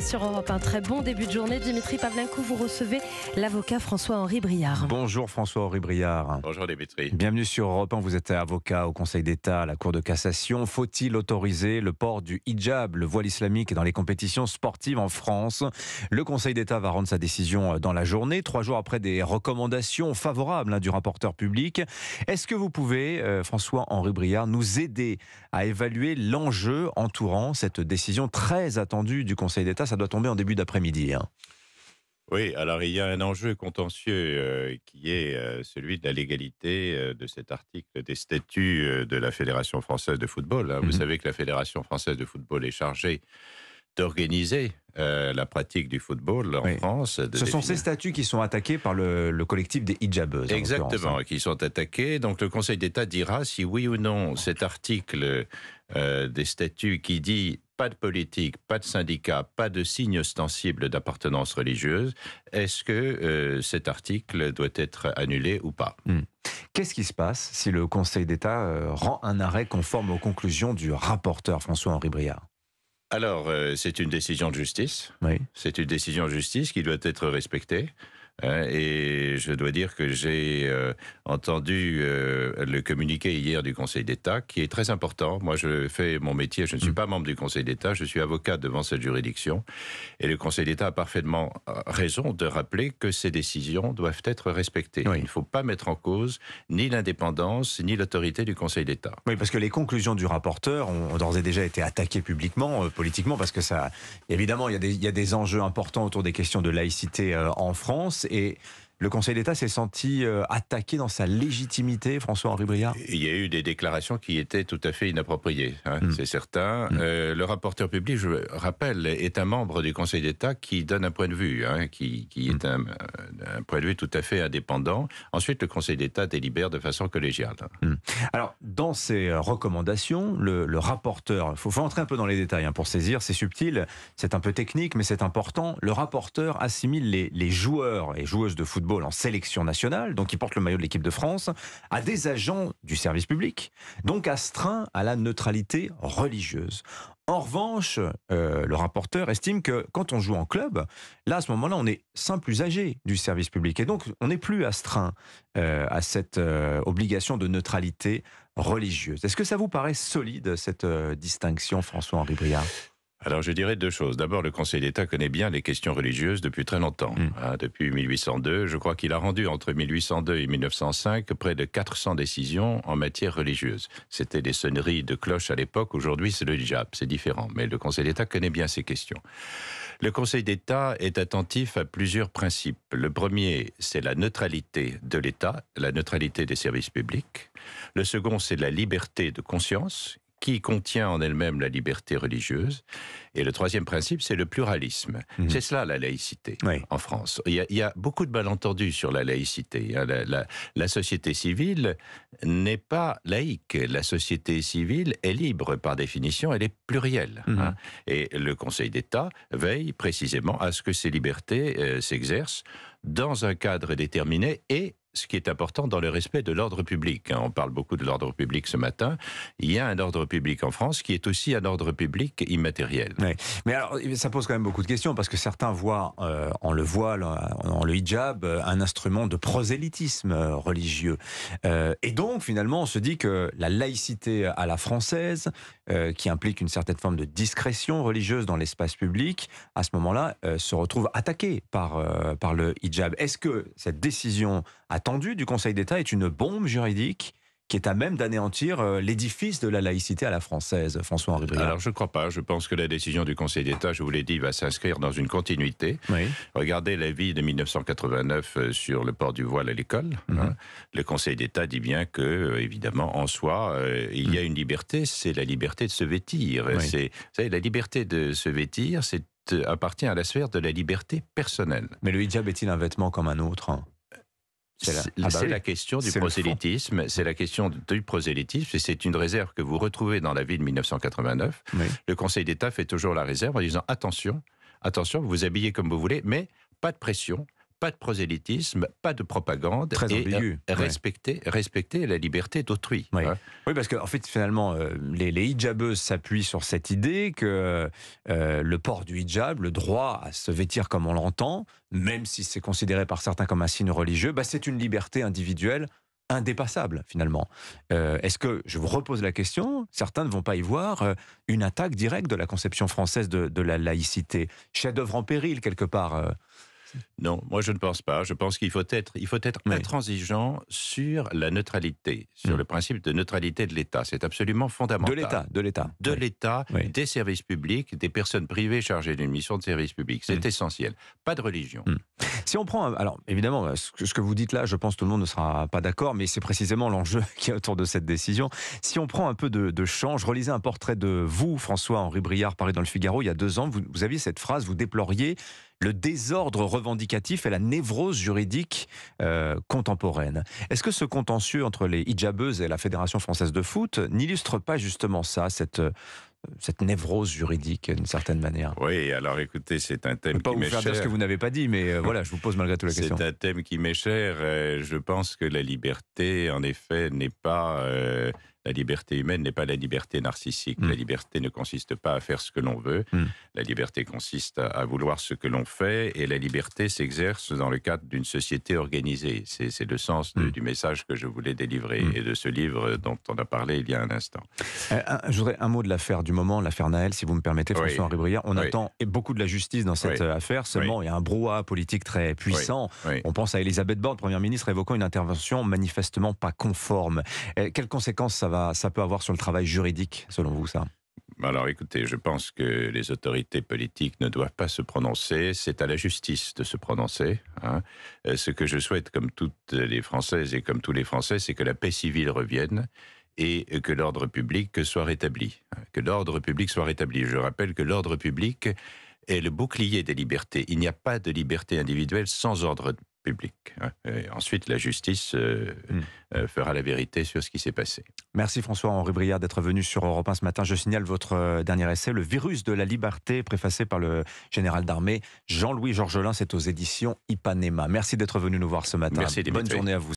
sur Europe 1. Très bon début de journée. Dimitri Pavlenko, vous recevez l'avocat François-Henri Briard. Bonjour François-Henri Briard. Bonjour Dimitri. Bienvenue sur Europe 1. Vous êtes avocat au Conseil d'État, à la Cour de cassation. Faut-il autoriser le port du hijab, le voile islamique, dans les compétitions sportives en France Le Conseil d'État va rendre sa décision euh, dans la journée, trois jours après des recommandations favorables hein, du rapporteur public. Est-ce que vous pouvez, euh, François-Henri Briard, nous aider à évaluer l'enjeu entourant cette décision très attendue du Conseil d'État ça, doit tomber en début d'après-midi. Hein. Oui, alors il y a un enjeu contentieux euh, qui est euh, celui de la légalité euh, de cet article des statuts de la Fédération française de football. Hein. Vous mhm. savez que la Fédération française de football est chargée d'organiser la pratique du football en France. Ce sont ces statuts qui sont attaqués par le, collectif des hijabeuses. Hein. Exactement, qui sont attaqués. Donc le Conseil d'État dira si oui ou non cet article des statuts qui dit pas de politique, pas de syndicat, pas de signe ostensible d'appartenance religieuse, est-ce que euh, cet article doit être annulé ou pas hmm. Qu'est-ce qui se passe si le Conseil d'État euh, rend un arrêt conforme aux conclusions du rapporteur François-Henri Briard alors, euh, c'est une décision de justice. Oui. C'est une décision de justice qui doit être respectée. Hein, et je dois dire que j'ai euh, entendu euh, le communiqué hier du Conseil d'État, qui est très important. Moi, je fais mon métier, je ne suis mm. pas membre du Conseil d'État, je suis avocat devant cette juridiction. Et le Conseil d'État a parfaitement euh, raison de rappeler que ces décisions doivent être respectées. Il ne faut pas mettre en cause ni l'indépendance, ni l'autorité du Conseil d'État. Oui, parce que les conclusions du rapporteur ont d'ores et déjà été attaquées publiquement, politiquement, parce que ça, évidemment, il y, a des, des enjeux importants autour des questions de laïcité en France et le Conseil d'État s'est senti euh, attaqué dans sa légitimité, François-Henri Briard Il y a eu des déclarations qui étaient tout à fait inappropriées, hein, hmm. c'est certain. Hmm. Euh, le rapporteur public, je rappelle, est un membre du Conseil d'État qui donne un point de vue, hein, qui, hmm. est un, point de vue tout à fait indépendant. Ensuite, le Conseil d'État délibère de façon collégiale. Alors, dans ces euh, recommandations, le, rapporteur, il faut, entrer un peu dans les détails hein, pour saisir, c'est subtil, c'est un peu technique, mais c'est important. Le rapporteur assimile les, les joueurs et joueuses de football en sélection nationale, donc qui porte le maillot de l'équipe de France, à des agents du service public, donc astreint à la neutralité religieuse. En revanche, euh, le rapporteur estime que quand on joue en club, là, à ce moment-là, on est plus âgé du service public. Et donc, on n'est plus astreint euh, à cette euh, obligation de neutralité religieuse. Est-ce que ça vous paraît solide, cette distinction, François-Henri Briard alors je dirais deux choses. D'abord, le Conseil d'État connaît bien les questions religieuses depuis très longtemps. Hmm. Hein, depuis 1802, je crois qu'il a rendu entre 1802 et 1905 près de 400 décisions en matière religieuse. C'était des sonneries de cloches à l'époque, aujourd'hui c'est le hijab, c'est différent. Mais le Conseil d'État connaît bien ces questions. Le Conseil d'État est attentif à plusieurs principes. Le premier, c'est la neutralité de l'État, la neutralité des services publics. Le second, c'est la liberté de conscience qui contient en elle-même la liberté religieuse. Et le troisième principe, c'est le pluralisme. Mhm. C'est cela la laïcité en France. Il y, a, beaucoup de malentendus sur la laïcité. Hein. La, société civile n'est pas laïque. La société civile est libre par définition, elle est plurielle. Hein. Mhm. Et le Conseil d'État veille précisément à ce que ces libertés euh, s'exercent dans un cadre déterminé et ce qui est important dans le respect de l'ordre public. Hein. On parle beaucoup de l'ordre public ce matin. Il y a un ordre public en France qui est aussi un ordre public immatériel. Mais alors, eh ça pose quand même beaucoup de questions parce que certains voient euh, on le voile, en le hijab, euh, un instrument de prosélytisme euh, religieux. et donc, finalement, on se dit que la laïcité à la française, qui implique une certaine forme de discrétion religieuse dans l'espace public, à ce moment-là, se retrouve attaquée par, par le hijab. Est-ce que cette décision attendu du Conseil d'État est une bombe juridique qui est à même d'anéantir euh, l'édifice de la laïcité à la française, François-Henri Briand. Alors, je ne crois pas. Je pense que la décision du Conseil d'État, je vous l'ai dit, va s'inscrire dans une continuité. Regardez l'avis de 1989 euh, sur le port du voile à l'école. Mhm. Hein. Le Conseil d'État dit bien que, euh, évidemment, en soi, il y a mhm. une liberté, c'est la liberté de se vêtir. vous la liberté de se vêtir, c'est appartient à la sphère de la liberté personnelle. Mais le hijab est-il un vêtement comme un autre hein c'est ah bah la, question du prosélytisme. C'est la question du prosélytisme et c'est une réserve que vous retrouvez dans la vie de 1989. Le Conseil d'État fait toujours la réserve en disant attention, attention, vous vous habillez comme vous voulez, mais pas de pression, pas de prosélytisme, pas de propagande, Très et respecter, euh, respecter la liberté d'autrui. Hein. Oui. parce que en fait, finalement, euh, les, les hijabeuses s'appuient sur cette idée que euh, le port du hijab, le droit à se vêtir comme on l'entend, même si c'est considéré par certains comme un signe religieux, bah, c'est une liberté individuelle indépassable finalement. Est-ce que, je vous repose la question, certains ne vont pas y voir une attaque directe de la conception française de, la laïcité Chef-d'œuvre en péril quelque part non, moi je ne pense pas. Je pense qu'il faut être, il faut être intransigeant sur la neutralité, sur mm. le principe de neutralité de l'État. C'est absolument fondamental. De l'État, de l'État. De l'État, des services publics, des personnes privées chargées d'une mission de service public. C'est mm. essentiel. Pas de religion. Mm. Si on prend, alors évidemment, ce que vous dites là, je pense que tout le monde ne sera pas d'accord, mais c'est précisément l'enjeu qui est autour de cette décision. Si on prend un peu de, change, relisez un portrait de vous, François-Henri Briard, paru dans le Figaro, il y a deux ans, vous aviez cette phrase, vous déploriez le désordre revendicatif et la névrose juridique euh, contemporaine. Est-ce que ce contentieux entre les hijabeuses et la Fédération française de foot n'illustre pas justement ça, cette, euh, cette névrose juridique d'une certaine manière. Oui, alors écoutez, c'est un thème pas qui m'est cher. Dire ce que vous n'avez pas dit, mais euh, voilà, je vous pose malgré tout la question. C'est un thème qui m'est cher. je pense que la liberté, en effet, n'est pas la liberté humaine n'est pas la liberté narcissique. Mm. La liberté ne consiste pas à faire ce que l'on veut. Mm. La liberté consiste à, vouloir ce que l'on fait et la liberté s'exerce dans le cadre d'une société organisée. C'est le sens mm. du message que je voulais délivrer et de ce livre dont on a parlé il y a un instant. Euh, euh, je voudrais un mot de l'affaire du moment, l'affaire Naël, si vous me permettez, François-Henri On attend beaucoup de la justice dans cette euh, affaire. Seulement, il y a un brouhaha politique très puissant. On pense à Elisabeth Borne, première ministre, évoquant une intervention manifestement pas conforme. quelles conséquences ça va ça peut avoir sur le travail juridique, selon vous, ça bah alors écoutez, je pense que les autorités politiques ne doivent pas se prononcer, c'est à la justice de se prononcer. Hein. Euh, ce que je souhaite, comme toutes les Françaises et comme tous les Français, c'est que la paix civile revienne et que l'ordre public soit rétabli. Hein, que l'ordre public soit rétabli. Je rappelle que l'ordre public est le bouclier des libertés. Il n'y a pas de liberté individuelle sans ordre public. Hein. ensuite, la justice euh, hmm. euh, fera la vérité sur ce qui s'est passé. Merci François-Henri Briard d'être venu sur Europe 1 ce matin. Je signale votre euh, dernier essai, Le virus de la liberté, préfacé par le général d'armée Jean-Louis Georgelin. C'est aux éditions Ipanema. Merci d'être venu nous voir ce matin. Bonne journée à vous.